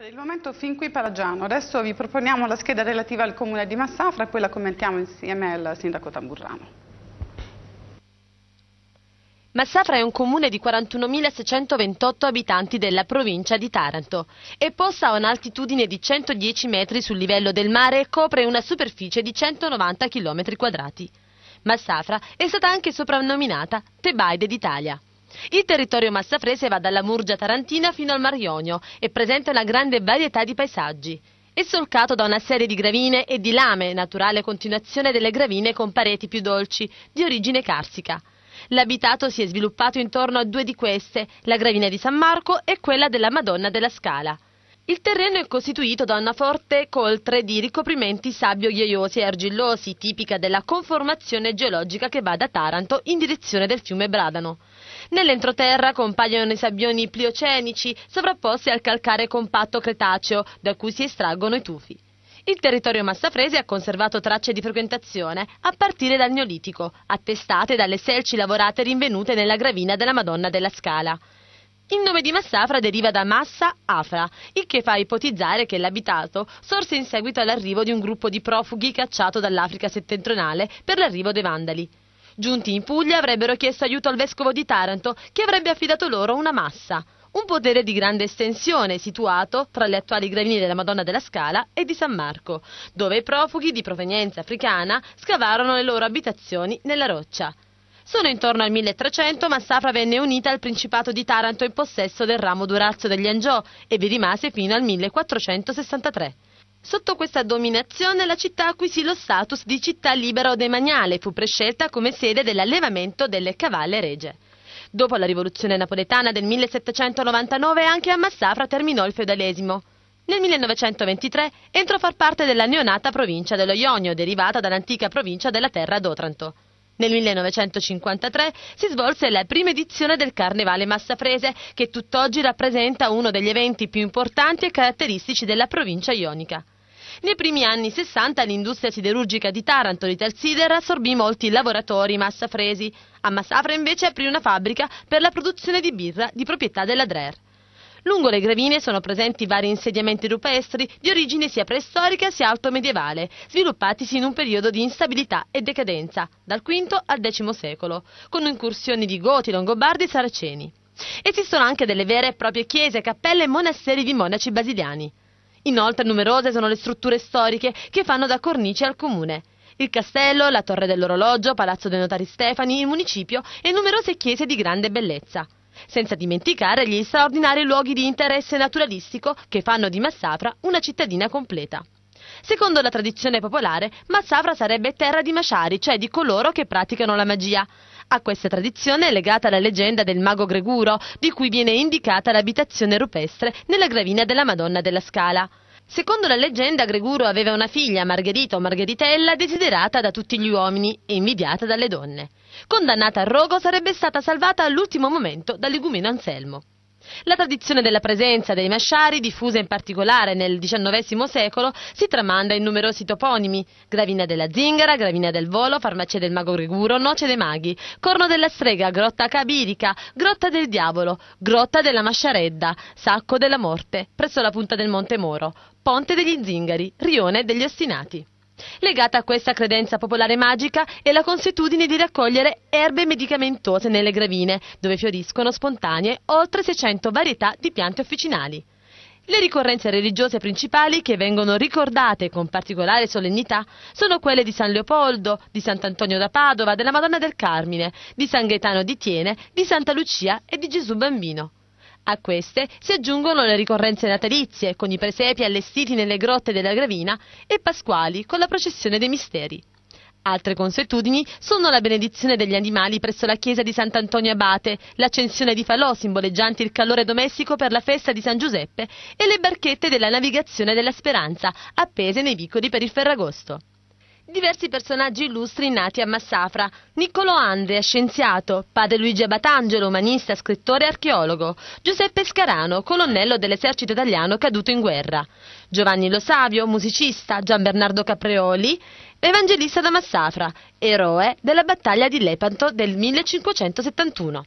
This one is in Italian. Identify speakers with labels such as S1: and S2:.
S1: Per il momento fin qui Palagiano, adesso vi proponiamo la scheda relativa al comune di Massafra e poi la commentiamo insieme al sindaco Tamburrano. Massafra è un comune di 41.628 abitanti della provincia di Taranto e posta a un'altitudine di 110 metri sul livello del mare e copre una superficie di 190 km quadrati. Massafra è stata anche soprannominata Tebaide d'Italia. Il territorio massafrese va dalla Murgia Tarantina fino al Mar Ionio e presenta una grande varietà di paesaggi. È solcato da una serie di gravine e di lame, naturale continuazione delle gravine con pareti più dolci, di origine carsica. L'abitato si è sviluppato intorno a due di queste, la gravina di San Marco e quella della Madonna della Scala. Il terreno è costituito da una forte coltre di ricoprimenti sabbio-ghiaiosi e argillosi, tipica della conformazione geologica che va da Taranto in direzione del fiume Bradano. Nell'entroterra compaiono i sabbioni pliocenici sovrapposti al calcare compatto cretaceo da cui si estraggono i tufi. Il territorio massafrese ha conservato tracce di frequentazione a partire dal Neolitico, attestate dalle selci lavorate rinvenute nella gravina della Madonna della Scala. Il nome di Massafra deriva da Massa Afra, il che fa ipotizzare che l'abitato sorse in seguito all'arrivo di un gruppo di profughi cacciato dall'Africa settentrionale per l'arrivo dei Vandali. Giunti in Puglia avrebbero chiesto aiuto al vescovo di Taranto che avrebbe affidato loro una massa. Un potere di grande estensione situato tra le attuali gravine della Madonna della Scala e di San Marco, dove i profughi di provenienza africana scavarono le loro abitazioni nella roccia. Solo intorno al 1300 Massafra venne unita al Principato di Taranto in possesso del ramo durazzo degli Angiò e vi rimase fino al 1463. Sotto questa dominazione la città acquisì lo status di città libera o demaniale e fu prescelta come sede dell'allevamento delle cavalle regie. Dopo la rivoluzione napoletana del 1799 anche a Massafra terminò il feudalesimo. Nel 1923 entrò a far parte della neonata provincia dello Ionio, derivata dall'antica provincia della terra d'Otranto. Nel 1953 si svolse la prima edizione del Carnevale Massafrese, che tutt'oggi rappresenta uno degli eventi più importanti e caratteristici della provincia ionica. Nei primi anni 60 l'industria siderurgica di Taranto di Telsider assorbì molti lavoratori massafresi. A Massafra invece aprì una fabbrica per la produzione di birra di proprietà della Drer. Lungo le grevine sono presenti vari insediamenti rupestri di origine sia preistorica sia altomedievale, sviluppatisi in un periodo di instabilità e decadenza, dal V al X secolo, con incursioni di Goti, Longobardi e Saraceni. Esistono anche delle vere e proprie chiese, cappelle e monasteri di monaci basiliani. Inoltre numerose sono le strutture storiche che fanno da cornice al comune. Il castello, la torre dell'orologio, Palazzo dei Notari Stefani, il municipio e numerose chiese di grande bellezza. Senza dimenticare gli straordinari luoghi di interesse naturalistico che fanno di Massafra una cittadina completa. Secondo la tradizione popolare, Massafra sarebbe terra di Masciari, cioè di coloro che praticano la magia. A questa tradizione è legata la leggenda del mago Greguro, di cui viene indicata l'abitazione rupestre nella gravina della Madonna della Scala. Secondo la leggenda, Greguro aveva una figlia, Margherita o Margheritella, desiderata da tutti gli uomini e invidiata dalle donne. Condannata al rogo, sarebbe stata salvata all'ultimo momento dall'igumeno Anselmo. La tradizione della presenza dei masciari, diffusa in particolare nel XIX secolo, si tramanda in numerosi toponimi, Gravina della Zingara, Gravina del Volo, Farmacia del Mago Greguro, Noce dei Maghi, Corno della Strega, Grotta Cabirica, Grotta del Diavolo, Grotta della Masciaredda, Sacco della Morte, presso la punta del Monte Moro, Ponte degli Zingari, Rione degli Ostinati. Legata a questa credenza popolare magica è la consuetudine di raccogliere erbe medicamentose nelle gravine, dove fioriscono spontanee oltre 600 varietà di piante officinali. Le ricorrenze religiose principali che vengono ricordate con particolare solennità sono quelle di San Leopoldo, di Sant'Antonio da Padova, della Madonna del Carmine, di San Gaetano di Tiene, di Santa Lucia e di Gesù Bambino. A queste si aggiungono le ricorrenze natalizie, con i presepi allestiti nelle grotte della Gravina e pasquali con la processione dei misteri. Altre consuetudini sono la benedizione degli animali presso la chiesa di Sant'Antonio Abate, l'accensione di falò simboleggianti il calore domestico per la festa di San Giuseppe e le barchette della navigazione della speranza appese nei vicoli per il Ferragosto diversi personaggi illustri nati a Massafra. Niccolò Andrea, scienziato, padre Luigi Abatangelo, umanista, scrittore e archeologo, Giuseppe Scarano, colonnello dell'esercito italiano caduto in guerra, Giovanni Lo Savio, musicista, Gian Bernardo Capreoli, evangelista da Massafra, eroe della battaglia di Lepanto del 1571.